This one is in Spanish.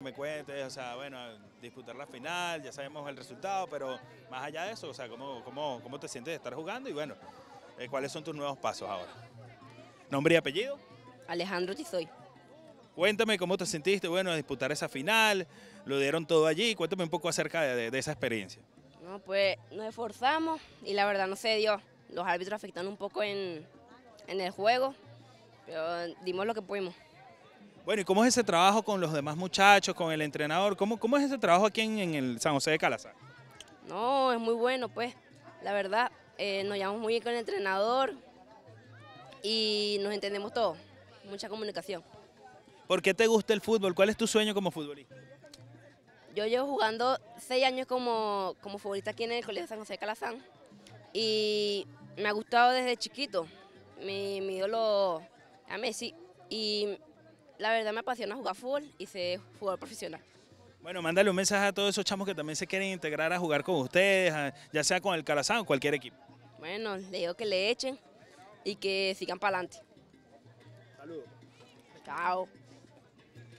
Me cuentes, o sea, bueno, disputar la final, ya sabemos el resultado, pero más allá de eso, o sea, ¿cómo, cómo, te sientes de estar jugando y bueno, eh, cuáles son tus nuevos pasos ahora? ¿Nombre y apellido? Alejandro Tizoy. Cuéntame cómo te sentiste, bueno, disputar esa final, lo dieron todo allí, cuéntame un poco acerca de, esa experiencia. No, pues nos esforzamos y la verdad no se dio. Los árbitros afectaron un poco en, en el juego, pero dimos lo que pudimos. Bueno, ¿y cómo es ese trabajo con los demás muchachos, con el entrenador? ¿Cómo, cómo es ese trabajo aquí en, el San José de Calazán? No, es muy bueno, pues. La verdad, eh, nos llevamos muy bien con el entrenador y nos entendemos todos. Mucha comunicación. ¿Por qué te gusta el fútbol? ¿Cuál es tu sueño como futbolista? Yo llevo jugando seis años como, como futbolista aquí en el Colegio San José de Calazán y me ha gustado desde chiquito. Mi, mi ídolo a Messi y la verdad me apasiona jugar fútbol y ser jugador profesional. Bueno, mándale un mensaje a todos esos chamos que también se quieren integrar a jugar con ustedes, ya sea con el Calazán o cualquier equipo. Bueno, le digo que le echen y que sigan para adelante. Saludos. Chao.